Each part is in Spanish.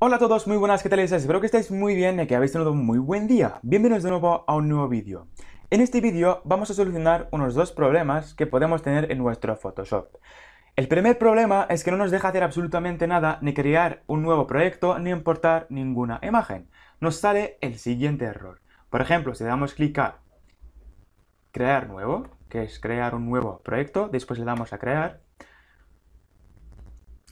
Hola a todos, muy buenas, ¿qué tal estáis? Espero que estéis muy bien y que habéis tenido un muy buen día. Bienvenidos de nuevo a un nuevo vídeo. En este vídeo vamos a solucionar unos dos problemas que podemos tener en nuestro Photoshop. El primer problema es que no nos deja hacer absolutamente nada, ni crear un nuevo proyecto, ni importar ninguna imagen. Nos sale el siguiente error. Por ejemplo, si damos clic a crear nuevo, que es crear un nuevo proyecto, después le damos a crear,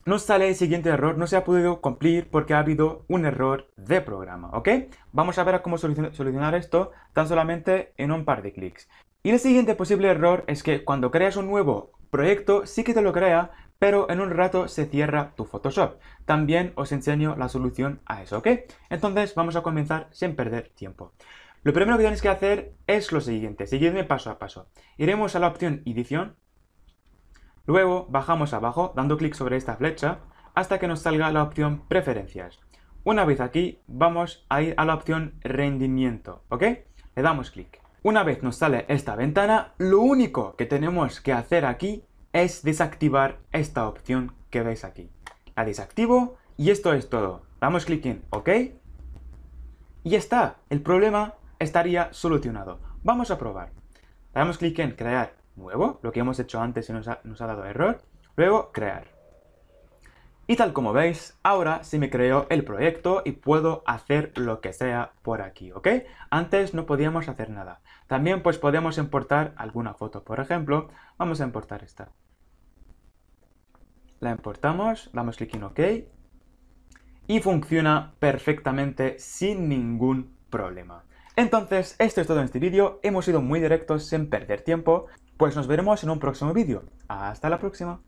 nos sale el siguiente error, no se ha podido cumplir porque ha habido un error de programa, ¿ok? Vamos a ver cómo solucionar esto tan solamente en un par de clics. Y el siguiente posible error es que cuando creas un nuevo proyecto, sí que te lo crea, pero en un rato se cierra tu Photoshop. También os enseño la solución a eso, ¿ok? Entonces vamos a comenzar sin perder tiempo. Lo primero que tienes que hacer es lo siguiente, seguidme paso a paso. Iremos a la opción edición, Luego bajamos abajo dando clic sobre esta flecha hasta que nos salga la opción preferencias. Una vez aquí vamos a ir a la opción rendimiento, ¿ok? Le damos clic. Una vez nos sale esta ventana, lo único que tenemos que hacer aquí es desactivar esta opción que veis aquí. La desactivo y esto es todo. Damos clic en OK y está. El problema estaría solucionado. Vamos a probar. Damos clic en crear nuevo, lo que hemos hecho antes y nos ha, dado error, luego crear. Y tal como veis, ahora sí me creó el proyecto y puedo hacer lo que sea por aquí, ¿ok? Antes no podíamos hacer nada. También pues podemos importar alguna foto, por ejemplo, vamos a importar esta. La importamos, damos clic en OK y funciona perfectamente sin ningún problema. Entonces, esto es todo en este vídeo, hemos sido muy directos sin perder tiempo. Pues nos veremos en un próximo vídeo. ¡Hasta la próxima!